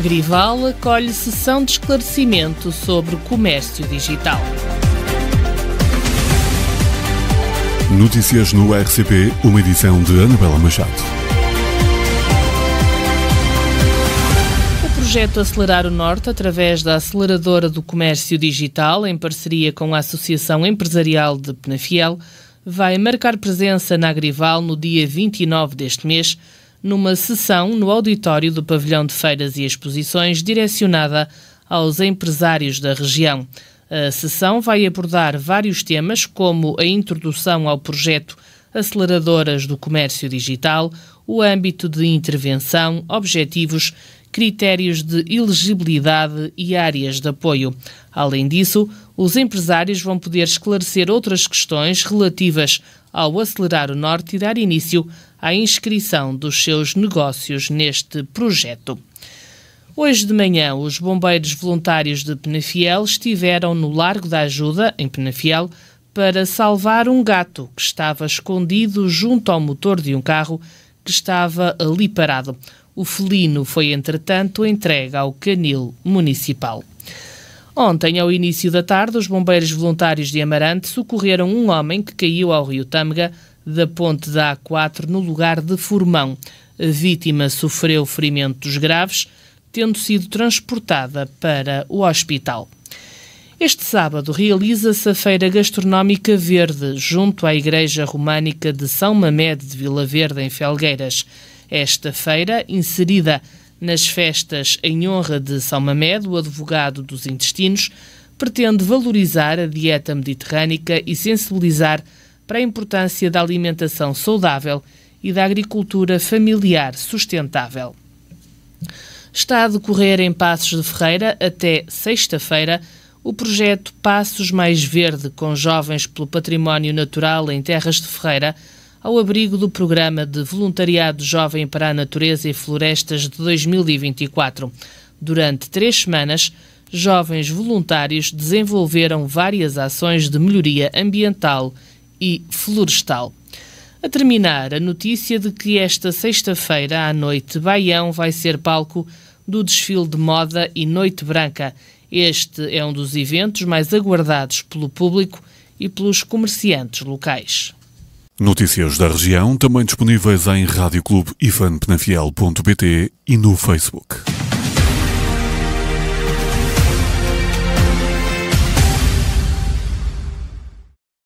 Grival acolhe sessão de esclarecimento sobre comércio digital. Notícias no RCP, uma edição de Anabela Machado. O projeto Acelerar o Norte, através da Aceleradora do Comércio Digital, em parceria com a Associação Empresarial de Penafiel, vai marcar presença na Agrival no dia 29 deste mês, numa sessão no auditório do Pavilhão de Feiras e Exposições, direcionada aos empresários da região. A sessão vai abordar vários temas, como a introdução ao projeto Aceleradoras do Comércio Digital, o âmbito de intervenção, objetivos critérios de elegibilidade e áreas de apoio. Além disso, os empresários vão poder esclarecer outras questões relativas ao Acelerar o Norte e dar início à inscrição dos seus negócios neste projeto. Hoje de manhã, os bombeiros voluntários de Penafiel estiveram no Largo da Ajuda, em Penafiel, para salvar um gato que estava escondido junto ao motor de um carro que estava ali parado. O felino foi, entretanto, entregue ao canil municipal. Ontem, ao início da tarde, os bombeiros voluntários de Amarante socorreram um homem que caiu ao rio Tâmega da ponte da A4 no lugar de Formão. A vítima sofreu ferimentos graves, tendo sido transportada para o hospital. Este sábado realiza-se a Feira Gastronómica Verde, junto à Igreja Românica de São Mamed de Vila Verde, em Felgueiras. Esta feira, inserida nas festas em honra de São Mamed, o advogado dos intestinos, pretende valorizar a dieta mediterrânica e sensibilizar para a importância da alimentação saudável e da agricultura familiar sustentável. Está a decorrer em Passos de Ferreira até sexta-feira o projeto Passos Mais Verde com jovens pelo património natural em Terras de Ferreira ao abrigo do Programa de Voluntariado Jovem para a Natureza e Florestas de 2024. Durante três semanas, jovens voluntários desenvolveram várias ações de melhoria ambiental e florestal. A terminar, a notícia de que esta sexta-feira à noite Baião vai ser palco do desfile de moda e Noite Branca. Este é um dos eventos mais aguardados pelo público e pelos comerciantes locais. Notícias da região também disponíveis em Radioclube e fanpenafiel.pt e no Facebook.